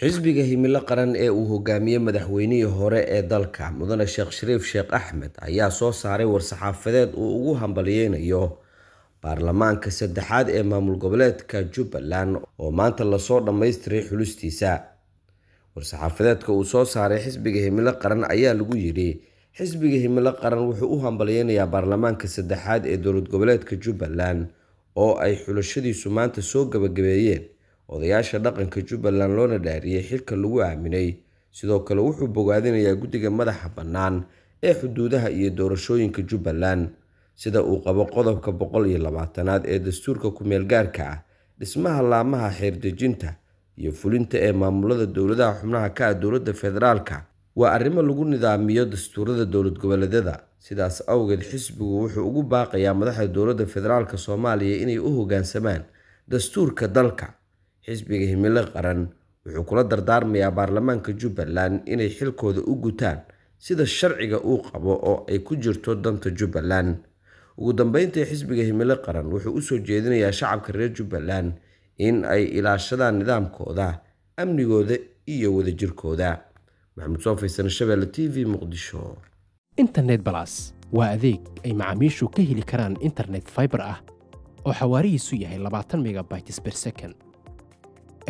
xisbiga himilo qaran ee uu hogaamiye madaxweynihii hore ee dalka mudane sheekh shariif sheekh axmed ayaa soo saaray war-saxaafadeed uu ugu hambalyeynayo baarlamaanka saddexaad ee maamul goboleedka jubbaland oo maanta lasoo dhammaystiray xulustiisa war-saxaafadeedka uu soo saaray xisbiga himilo qaran ayaa lagu yidhi xisbiga himilo qaran wuxuu u hambalyeynayaa baarlamaanka saddexaad ee dowlad goboleedka jubbaland oo ay xulashadiisu maanta soo gabagabeeyeen odayaasha dhaqanka jubbaland loona dhaariyay xilka lagu aaminay sidoo kale wuxuu bogaadinayaa guddiga madaxa bannaan ee xuduudaha iyo doorashooyinka jubbaland sida uu qabo qodobka boqol iyo labaatanaad ee dastuurka ku-meelgaarka ah dhismaha laamaha xeerdejinta iyo fulinta ee maamulada dowladaha xubnaha ka ah dowladda federaalka waa arrimo lagu nidaamiyo dastuurada dowlad goboleedyada sidaas awgeed xisbigu wuxuu ugu baaqayaa madaxda dowladda federaalka soomaaliya inay u hoggaansamaan dastuurka dalka xisbiga himilo qaran wuxuu kula dardaarmayaa baarlamaanka jubbaland inay xilkooda u gutaan sida sharciga uu qabo oo ay ku jirto danta jubbaland ugu dambeyntii xisbiga himilo qaran wuxuu usoo jeedinayaa shacabka reer jubbaland in ay ilaashadaan nidaamkooda amnigooda iyo wadajirkooda maxamed soo faysan shabeelle t v muqdisho internet balas waa adeeg ay macaamiishu ka heli karaan internet fiber ah oo xawaarihiisu yahay labaatan megabytes per second